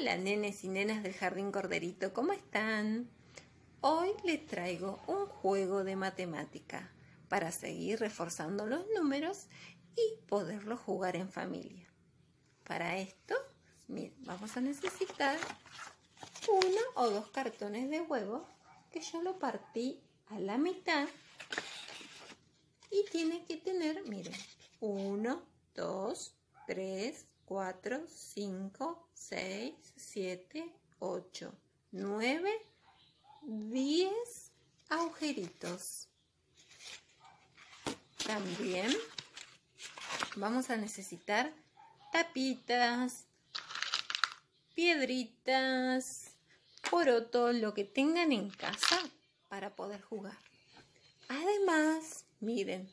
Hola nenes y nenas del Jardín Corderito, ¿cómo están? Hoy les traigo un juego de matemática para seguir reforzando los números y poderlo jugar en familia. Para esto, vamos a necesitar uno o dos cartones de huevo que yo lo partí a la mitad y tiene que tener, miren, uno, dos, tres, 4, 5, 6, 7, 8, 9, 10 agujeritos. También vamos a necesitar tapitas, piedritas, poroto, lo que tengan en casa para poder jugar. Además, miren,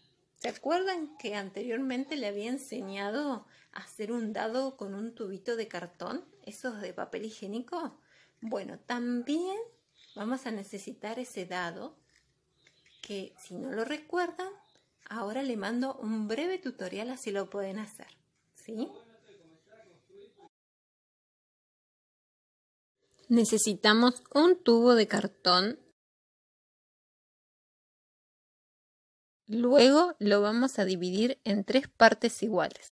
¿Recuerdan que anteriormente le había enseñado a hacer un dado con un tubito de cartón? ¿Esos de papel higiénico? Bueno, también vamos a necesitar ese dado que si no lo recuerdan, ahora le mando un breve tutorial así lo pueden hacer. ¿Sí? Necesitamos un tubo de cartón Luego lo vamos a dividir en tres partes iguales.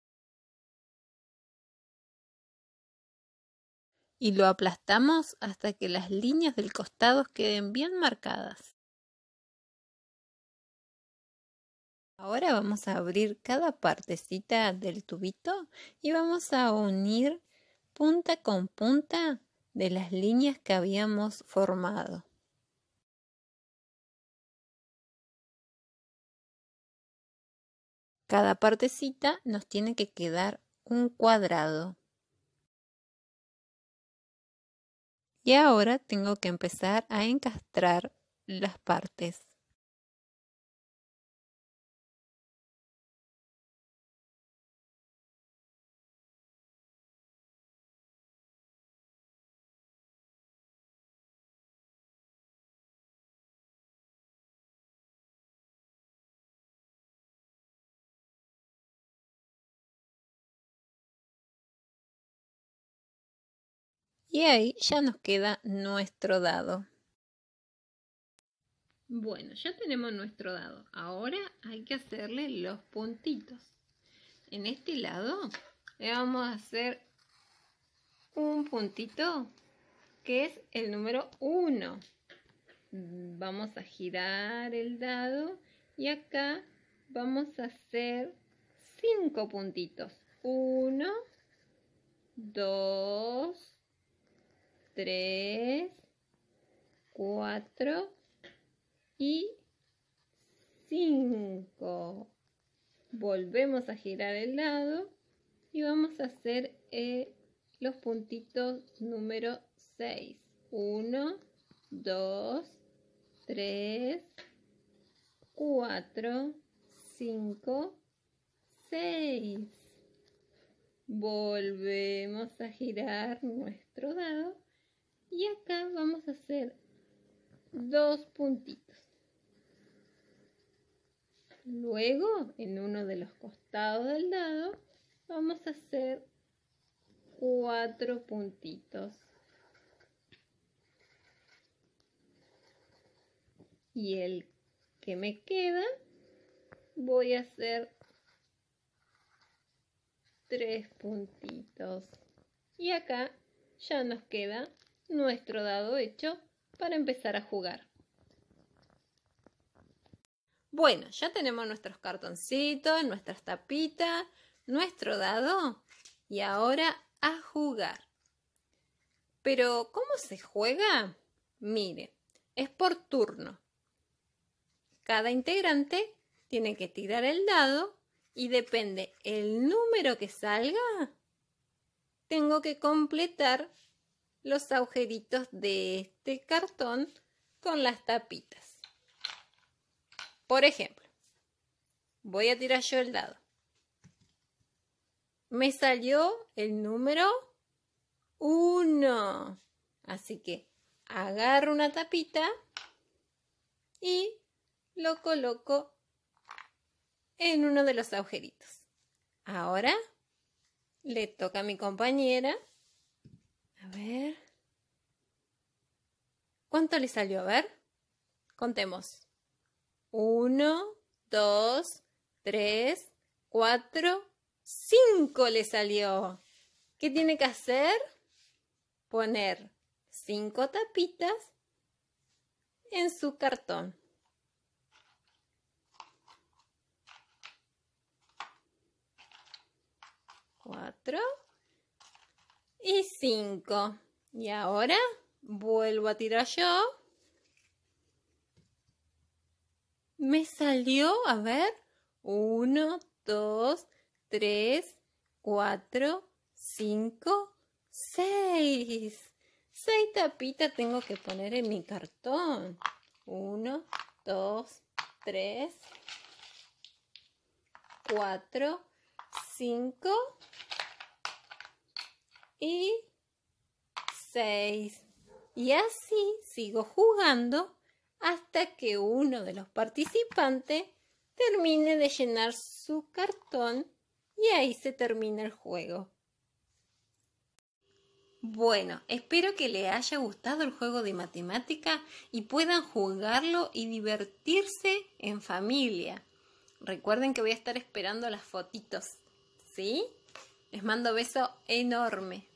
Y lo aplastamos hasta que las líneas del costado queden bien marcadas. Ahora vamos a abrir cada partecita del tubito y vamos a unir punta con punta de las líneas que habíamos formado. Cada partecita nos tiene que quedar un cuadrado. Y ahora tengo que empezar a encastrar las partes. Y ahí ya nos queda nuestro dado. Bueno, ya tenemos nuestro dado. Ahora hay que hacerle los puntitos. En este lado le vamos a hacer un puntito que es el número 1. Vamos a girar el dado y acá vamos a hacer 5 puntitos. 1, 2, 3, 4 y 5. Volvemos a girar el lado y vamos a hacer eh, los puntitos número 6. 1, 2, 3, 4, 5, 6. Volvemos a girar nuestro dado y acá vamos a hacer dos puntitos luego en uno de los costados del lado vamos a hacer cuatro puntitos y el que me queda voy a hacer tres puntitos y acá ya nos queda nuestro dado hecho para empezar a jugar. Bueno, ya tenemos nuestros cartoncitos, nuestras tapitas, nuestro dado y ahora a jugar. Pero, ¿cómo se juega? Mire, es por turno. Cada integrante tiene que tirar el dado y depende el número que salga, tengo que completar los agujeritos de este cartón con las tapitas. Por ejemplo, voy a tirar yo el dado. Me salió el número 1. Así que agarro una tapita y lo coloco en uno de los agujeritos. Ahora le toca a mi compañera a ver. ¿Cuánto le salió? A ver. Contemos. Uno, dos, tres, cuatro, cinco le salió. ¿Qué tiene que hacer? Poner cinco tapitas en su cartón. Cuatro y 5. Y ahora vuelvo a tirar yo. Me salió, a ver, 1, 2, 3, 4, 5, 6. 6 tapitas tengo que poner en mi cartón. 1, 2, 3, 4, 5, y 6. Y así sigo jugando hasta que uno de los participantes termine de llenar su cartón y ahí se termina el juego. Bueno, espero que les haya gustado el juego de matemática y puedan jugarlo y divertirse en familia. Recuerden que voy a estar esperando las fotitos, ¿sí? Les mando beso enorme.